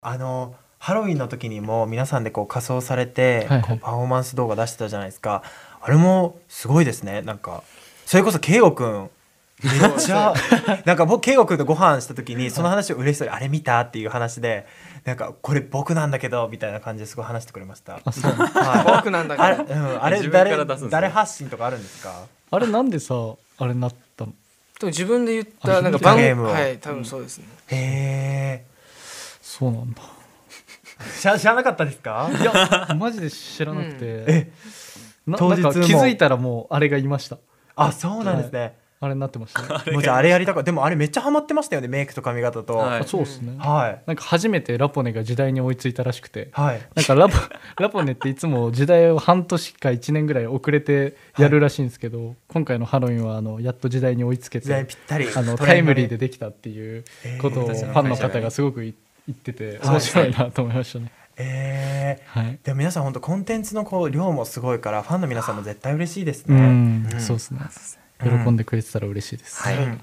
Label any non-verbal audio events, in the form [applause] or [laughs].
あのハロウィンの時にも皆さんでこう仮装されて、こうパフォーマンス動画出してたじゃないですかあれもすごいですねなんかそれこそ圭吾君めっちゃなんか僕圭吾君とご飯した時にその話を嬉しそうに「あれ見た?」っていう話でなんかこれ僕なんだけどみたいな感じですごい話してくれました。はい、僕なんだけど。あれ,、うん、あれ誰誰発信とかあるんですか？あれなんでさあれなったの？自分で言ったなんか番ゲームはい多分そうですね。うん、へえ。そうなんだ [laughs] 知らなかったですかいやマジで知らなくて、うん、当日気づいたらもうあれがいましたあそうなんですね、あれなってました、ね、[laughs] もうじゃああれやりたかったでもあれめっちゃハマってましたよねメイクと髪型と、はい、そうですねはいなんか初めてラポネが時代に追いついたらしくて、はい、なんかラポ [laughs] ラポネっていつも時代を半年か1年ぐらい遅れてやるらしいんですけど、はい、今回のハロウィンはあのやっと時代に追いつけてあのタイムリーでできたっていうことをファンの方がすごく言って言ってて面白いなと思いましたね。はいえー、はい、でも皆さん本当コンテンツのこう量もすごいからファンの皆さんも絶対嬉しいですね。うんうん、そうですね。喜んでくれてたら嬉しいです。はい。はい、